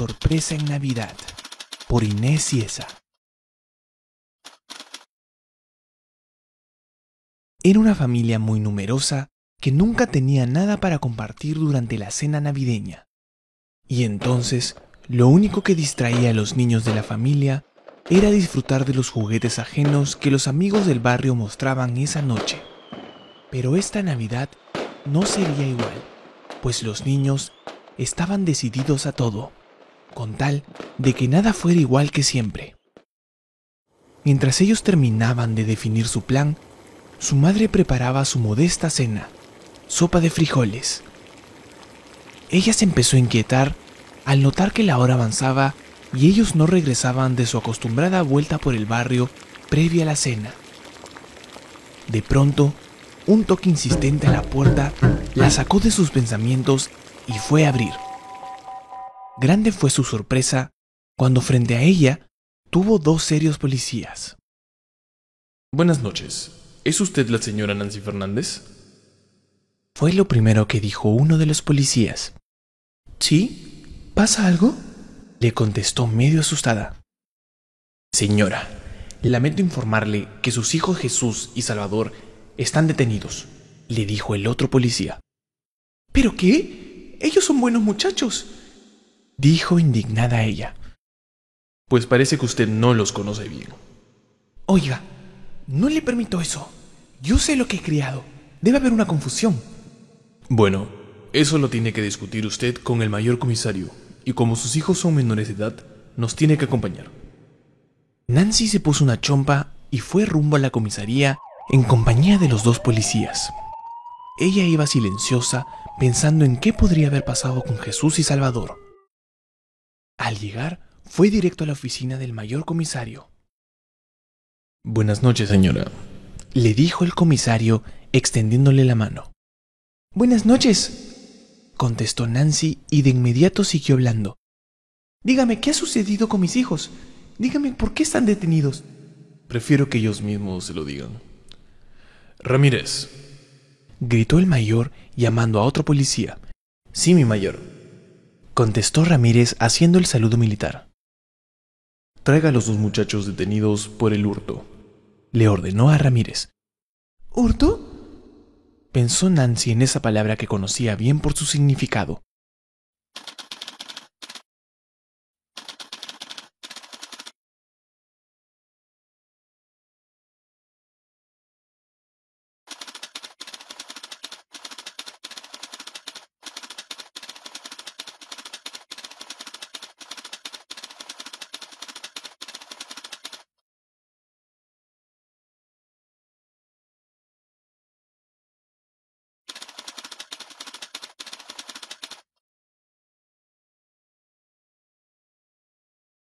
sorpresa en Navidad por Inés Ciesa. Era una familia muy numerosa que nunca tenía nada para compartir durante la cena navideña. Y entonces, lo único que distraía a los niños de la familia era disfrutar de los juguetes ajenos que los amigos del barrio mostraban esa noche. Pero esta Navidad no sería igual, pues los niños estaban decididos a todo con tal de que nada fuera igual que siempre. Mientras ellos terminaban de definir su plan, su madre preparaba su modesta cena, sopa de frijoles. Ella se empezó a inquietar al notar que la hora avanzaba y ellos no regresaban de su acostumbrada vuelta por el barrio previa a la cena. De pronto, un toque insistente a la puerta la sacó de sus pensamientos y fue a abrir. Grande fue su sorpresa cuando frente a ella tuvo dos serios policías. Buenas noches. ¿Es usted la señora Nancy Fernández? Fue lo primero que dijo uno de los policías. ¿Sí? ¿Pasa algo? Le contestó medio asustada. Señora, lamento informarle que sus hijos Jesús y Salvador están detenidos, le dijo el otro policía. ¿Pero qué? Ellos son buenos muchachos dijo indignada ella. Pues parece que usted no los conoce bien. Oiga, no le permito eso. Yo sé lo que he criado. Debe haber una confusión. Bueno, eso lo tiene que discutir usted con el mayor comisario, y como sus hijos son menores de edad, nos tiene que acompañar. Nancy se puso una chompa y fue rumbo a la comisaría en compañía de los dos policías. Ella iba silenciosa, pensando en qué podría haber pasado con Jesús y Salvador. Al llegar, fue directo a la oficina del mayor comisario. Buenas noches, señora, le dijo el comisario, extendiéndole la mano. Buenas noches, contestó Nancy y de inmediato siguió hablando. Dígame, ¿qué ha sucedido con mis hijos? Dígame, ¿por qué están detenidos? Prefiero que ellos mismos se lo digan. Ramírez, gritó el mayor llamando a otro policía. Sí, mi mayor, contestó Ramírez haciendo el saludo militar. Traiga a los dos muchachos detenidos por el hurto, le ordenó a Ramírez. ¿Hurto? Pensó Nancy en esa palabra que conocía bien por su significado.